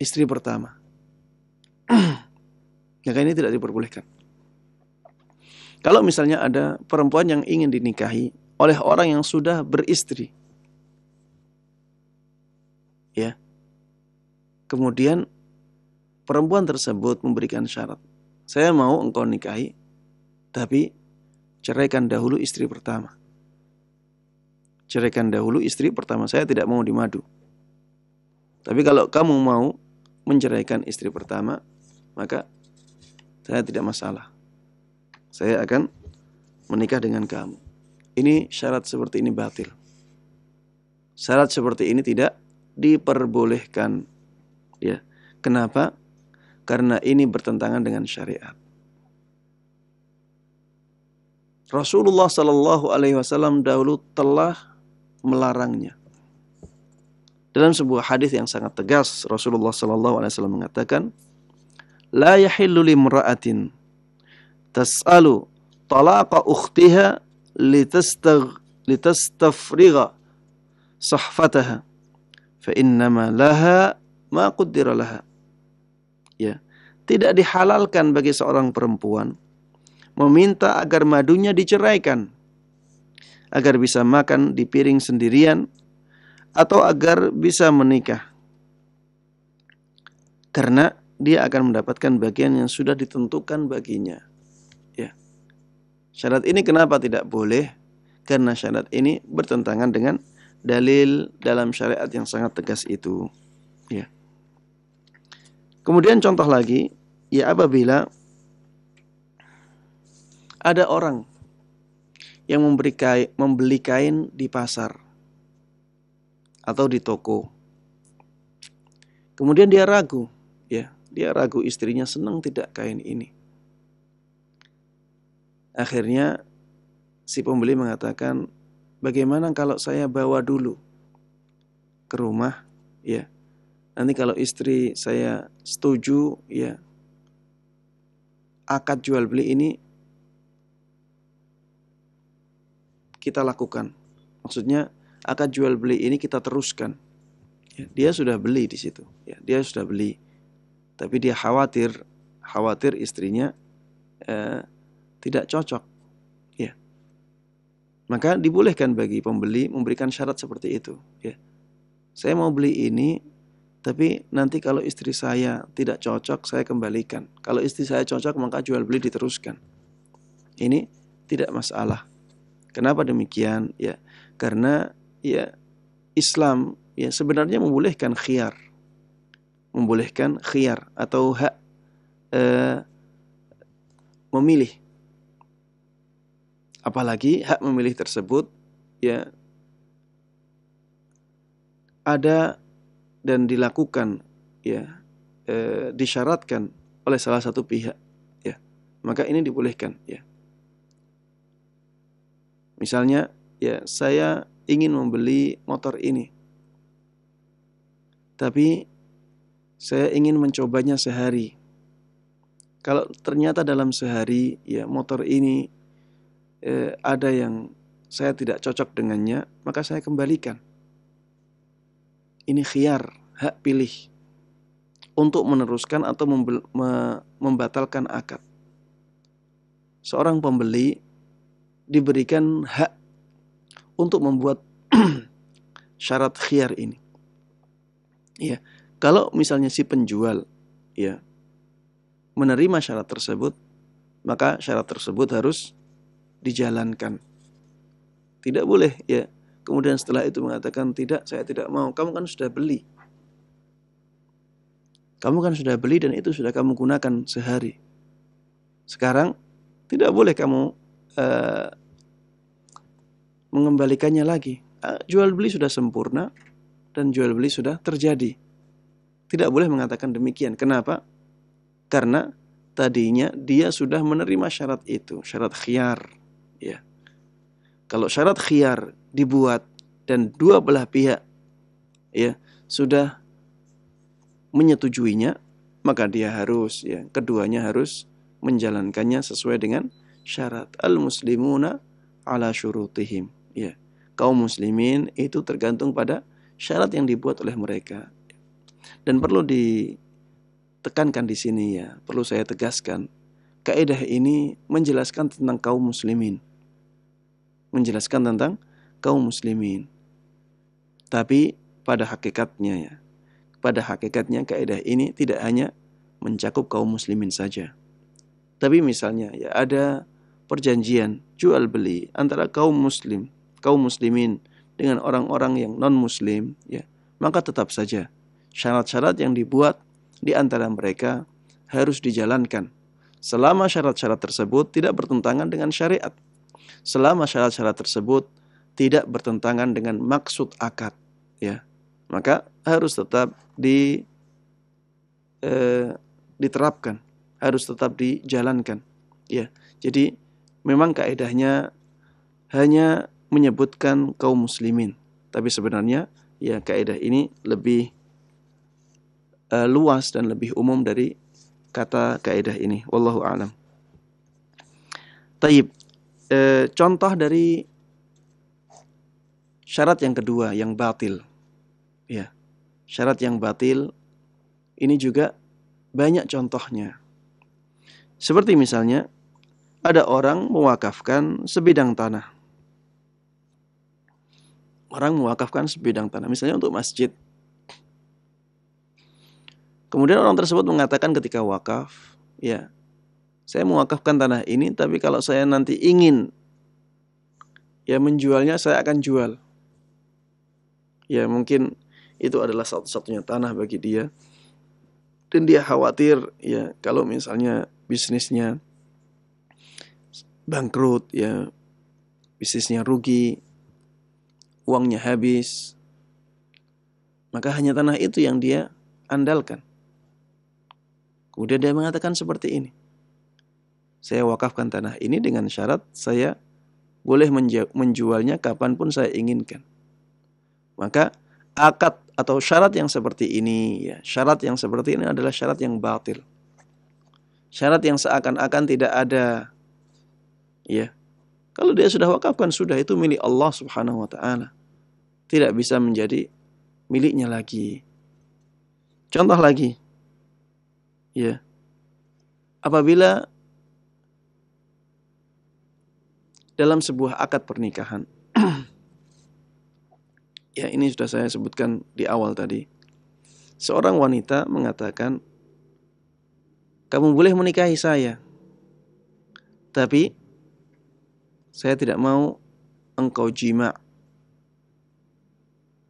istri pertama. Maka ini tidak diperbolehkan. Kalau misalnya ada perempuan yang ingin dinikahi oleh orang yang sudah beristri. Ya. Kemudian perempuan tersebut memberikan syarat. Saya mau engkau nikahi, tapi ceraikan dahulu istri pertama. Ceraikan dahulu istri pertama saya tidak mau dimadu. Tapi kalau kamu mau menceraikan istri pertama, maka saya tidak masalah. Saya akan menikah dengan kamu. Ini syarat seperti ini batil. Syarat seperti ini tidak diperbolehkan. Ya. Kenapa? Karena ini bertentangan dengan syariat. Rasulullah Shallallahu Alaihi Wasallam dahulu telah melarangnya. Dalam sebuah hadis yang sangat tegas, Rasulullah Shallallahu Alaihi Wasallam mengatakan, la yahillu limra'atin tas'alu talaqa ukhtiha litastagh litastafrigha sahfataha fa innama laha ma quddira laha ya tidak dihalalkan bagi seorang perempuan meminta agar madunya diceraikan agar bisa makan di piring sendirian atau agar bisa menikah karena dia akan mendapatkan bagian yang sudah ditentukan baginya. Ya. Syarat ini kenapa tidak boleh? Karena syarat ini bertentangan dengan dalil dalam syariat yang sangat tegas itu. Ya. Kemudian contoh lagi, ya apabila ada orang yang memberi kain, membeli kain di pasar atau di toko. Kemudian dia ragu dia ragu istrinya senang tidak kain ini. Akhirnya si pembeli mengatakan, "Bagaimana kalau saya bawa dulu ke rumah, ya? Nanti kalau istri saya setuju, ya, akad jual beli ini kita lakukan. Maksudnya akad jual beli ini kita teruskan. Ya, dia sudah beli di situ, ya, dia sudah beli. Tapi dia khawatir, khawatir istrinya eh, tidak cocok. Ya. Maka dibolehkan bagi pembeli memberikan syarat seperti itu. Ya. Saya mau beli ini, tapi nanti kalau istri saya tidak cocok, saya kembalikan. Kalau istri saya cocok, maka jual beli diteruskan. Ini tidak masalah. Kenapa demikian? Ya, karena ya Islam ya sebenarnya membolehkan khiar membolehkan khiyar atau hak e, eh, memilih. Apalagi hak memilih tersebut ya ada dan dilakukan ya e, disyaratkan oleh salah satu pihak ya. Maka ini dibolehkan ya. Misalnya ya saya ingin membeli motor ini. Tapi saya ingin mencobanya sehari. Kalau ternyata dalam sehari ya motor ini eh, ada yang saya tidak cocok dengannya, maka saya kembalikan. Ini khiar, hak pilih untuk meneruskan atau membatalkan akad. Seorang pembeli diberikan hak untuk membuat syarat khiar ini. Ya, kalau misalnya si penjual ya menerima syarat tersebut, maka syarat tersebut harus dijalankan. Tidak boleh ya. Kemudian setelah itu mengatakan tidak, saya tidak mau. Kamu kan sudah beli. Kamu kan sudah beli dan itu sudah kamu gunakan sehari. Sekarang tidak boleh kamu uh, mengembalikannya lagi. Uh, jual beli sudah sempurna dan jual beli sudah terjadi tidak boleh mengatakan demikian. Kenapa? Karena tadinya dia sudah menerima syarat itu, syarat khiyar. Ya. Kalau syarat khiyar dibuat dan dua belah pihak ya sudah menyetujuinya, maka dia harus ya keduanya harus menjalankannya sesuai dengan syarat al-muslimuna ala syurutihim. Ya. Kaum muslimin itu tergantung pada syarat yang dibuat oleh mereka. Dan perlu ditekankan di sini ya, perlu saya tegaskan, kaidah ini menjelaskan tentang kaum muslimin. Menjelaskan tentang kaum muslimin. Tapi pada hakikatnya ya, pada hakikatnya kaidah ini tidak hanya mencakup kaum muslimin saja. Tapi misalnya ya ada perjanjian jual beli antara kaum muslim, kaum muslimin dengan orang-orang yang non muslim ya, maka tetap saja syarat-syarat yang dibuat di antara mereka harus dijalankan selama syarat-syarat tersebut tidak bertentangan dengan syariat. Selama syarat-syarat tersebut tidak bertentangan dengan maksud akad, ya. Maka harus tetap di eh, diterapkan, harus tetap dijalankan, ya. Jadi memang kaidahnya hanya menyebutkan kaum muslimin, tapi sebenarnya ya kaidah ini lebih uh, luas dan lebih umum dari kata kaidah ini. Wallahu a'lam. Taib. E, contoh dari syarat yang kedua yang batil. Ya. Syarat yang batil ini juga banyak contohnya. Seperti misalnya ada orang mewakafkan sebidang tanah. Orang mewakafkan sebidang tanah misalnya untuk masjid. Kemudian orang tersebut mengatakan ketika wakaf, ya, saya mewakafkan tanah ini, tapi kalau saya nanti ingin ya menjualnya, saya akan jual. Ya mungkin itu adalah satu-satunya tanah bagi dia. Dan dia khawatir ya kalau misalnya bisnisnya bangkrut ya bisnisnya rugi uangnya habis maka hanya tanah itu yang dia andalkan Kemudian dia mengatakan seperti ini. Saya wakafkan tanah ini dengan syarat saya boleh menjualnya kapanpun saya inginkan. Maka akad atau syarat yang seperti ini, ya, syarat yang seperti ini adalah syarat yang batil. Syarat yang seakan-akan tidak ada. Ya. Kalau dia sudah wakafkan sudah itu milik Allah Subhanahu wa taala. Tidak bisa menjadi miliknya lagi. Contoh lagi, ya apabila dalam sebuah akad pernikahan ya ini sudah saya sebutkan di awal tadi seorang wanita mengatakan kamu boleh menikahi saya tapi saya tidak mau engkau jima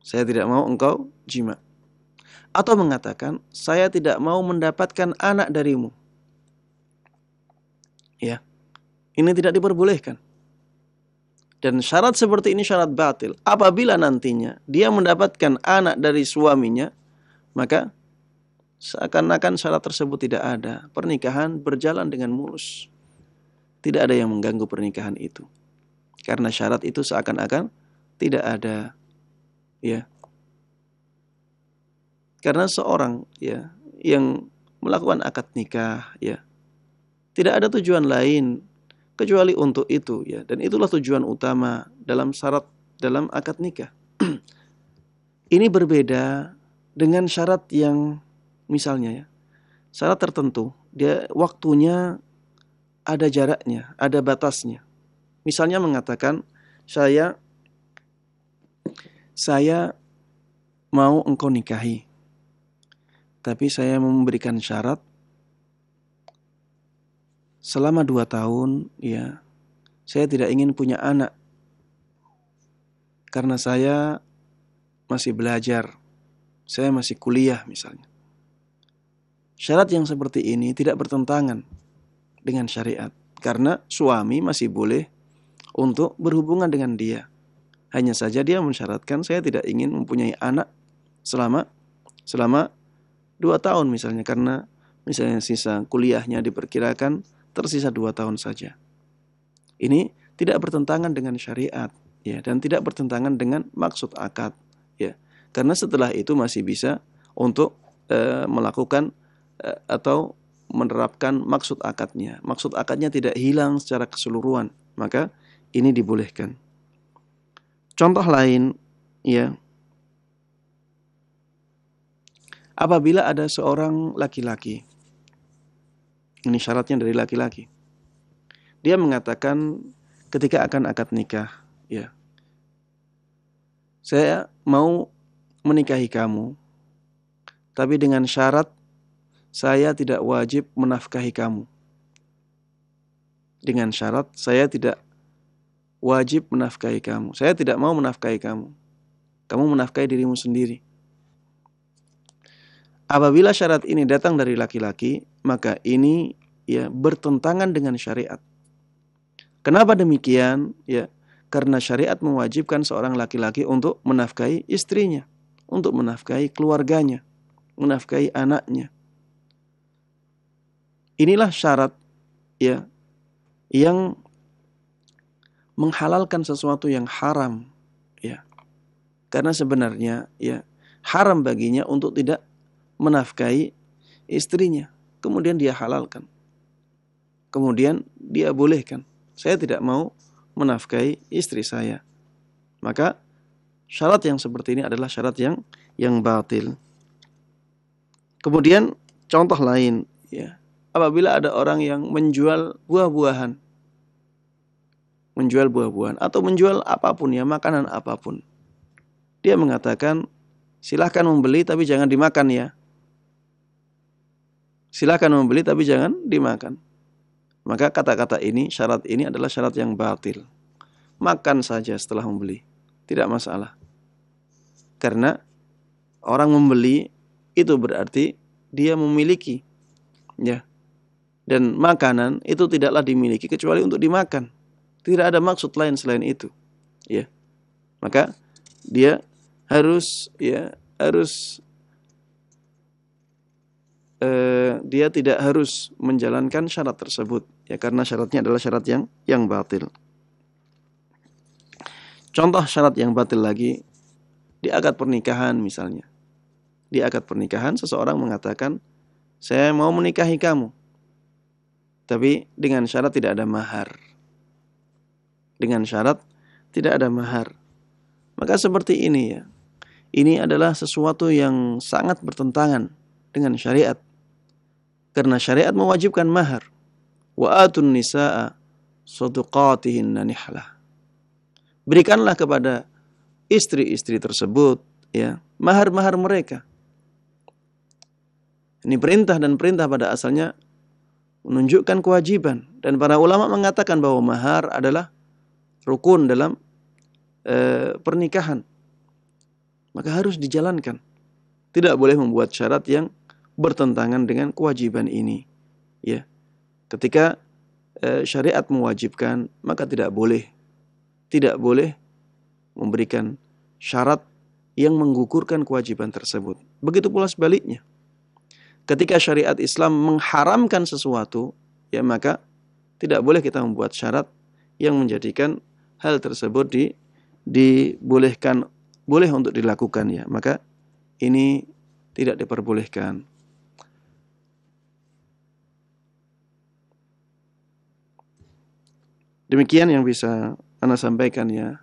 saya tidak mau engkau jima atau mengatakan saya tidak mau mendapatkan anak darimu. Ya. Ini tidak diperbolehkan. Dan syarat seperti ini syarat batil. Apabila nantinya dia mendapatkan anak dari suaminya, maka seakan-akan syarat tersebut tidak ada. Pernikahan berjalan dengan mulus. Tidak ada yang mengganggu pernikahan itu. Karena syarat itu seakan-akan tidak ada. Ya. Karena seorang ya yang melakukan akad nikah ya tidak ada tujuan lain kecuali untuk itu ya dan itulah tujuan utama dalam syarat dalam akad nikah. Ini berbeda dengan syarat yang misalnya ya syarat tertentu dia waktunya ada jaraknya, ada batasnya. Misalnya mengatakan saya saya mau engkau nikahi tapi saya memberikan syarat selama dua tahun ya saya tidak ingin punya anak karena saya masih belajar saya masih kuliah misalnya syarat yang seperti ini tidak bertentangan dengan syariat karena suami masih boleh untuk berhubungan dengan dia hanya saja dia mensyaratkan saya tidak ingin mempunyai anak selama selama dua tahun misalnya karena misalnya sisa kuliahnya diperkirakan tersisa dua tahun saja. Ini tidak bertentangan dengan syariat ya dan tidak bertentangan dengan maksud akad ya karena setelah itu masih bisa untuk e, melakukan e, atau menerapkan maksud akadnya. Maksud akadnya tidak hilang secara keseluruhan, maka ini dibolehkan. Contoh lain ya apabila ada seorang laki-laki ini syaratnya dari laki-laki dia mengatakan ketika akan akad nikah ya saya mau menikahi kamu tapi dengan syarat saya tidak wajib menafkahi kamu dengan syarat saya tidak wajib menafkahi kamu. Saya tidak mau menafkahi kamu. Kamu menafkahi dirimu sendiri. Apabila syarat ini datang dari laki-laki, maka ini ya bertentangan dengan syariat. Kenapa demikian? Ya, karena syariat mewajibkan seorang laki-laki untuk menafkahi istrinya, untuk menafkahi keluarganya, menafkahi anaknya. Inilah syarat ya yang menghalalkan sesuatu yang haram ya. Karena sebenarnya ya haram baginya untuk tidak menafkahi istrinya, kemudian dia halalkan. Kemudian dia bolehkan. Saya tidak mau menafkahi istri saya. Maka syarat yang seperti ini adalah syarat yang yang batil. Kemudian contoh lain, ya. Apabila ada orang yang menjual buah-buahan, menjual buah-buahan atau menjual apapun ya makanan apapun, dia mengatakan silahkan membeli tapi jangan dimakan ya. Silakan membeli tapi jangan dimakan. Maka kata-kata ini, syarat ini adalah syarat yang batil. Makan saja setelah membeli. Tidak masalah. Karena orang membeli itu berarti dia memiliki. Ya. Dan makanan itu tidaklah dimiliki kecuali untuk dimakan. Tidak ada maksud lain selain itu. Ya. Maka dia harus ya harus eh, dia tidak harus menjalankan syarat tersebut ya karena syaratnya adalah syarat yang yang batil. Contoh syarat yang batil lagi di akad pernikahan misalnya. Di akad pernikahan seseorang mengatakan saya mau menikahi kamu. Tapi dengan syarat tidak ada mahar. Dengan syarat tidak ada mahar. Maka seperti ini ya. Ini adalah sesuatu yang sangat bertentangan dengan syariat. Karena syariat mewajibkan mahar. Wa atun nisa'a saduqatihinna nihlah. Berikanlah kepada istri-istri tersebut ya mahar-mahar mereka. Ini perintah dan perintah pada asalnya menunjukkan kewajiban dan para ulama mengatakan bahwa mahar adalah rukun dalam e, pernikahan. Maka harus dijalankan. Tidak boleh membuat syarat yang bertentangan dengan kewajiban ini. Ya. Ketika e, syariat mewajibkan, maka tidak boleh tidak boleh memberikan syarat yang menggugurkan kewajiban tersebut. Begitu pula sebaliknya. Ketika syariat Islam mengharamkan sesuatu, ya maka tidak boleh kita membuat syarat yang menjadikan hal tersebut di dibolehkan boleh untuk dilakukan ya. Maka ini tidak diperbolehkan. Demikian yang bisa Anda sampaikan ya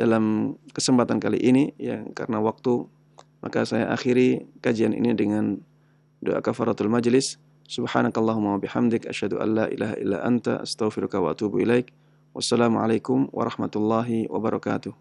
dalam kesempatan kali ini ya karena waktu maka saya akhiri kajian ini dengan doa kafaratul majlis. Subhanakallahumma wa bihamdik asyhadu an la ilaha illa anta astaghfiruka wa atubu ilaik. Wassalamualaikum warahmatullahi wabarakatuh.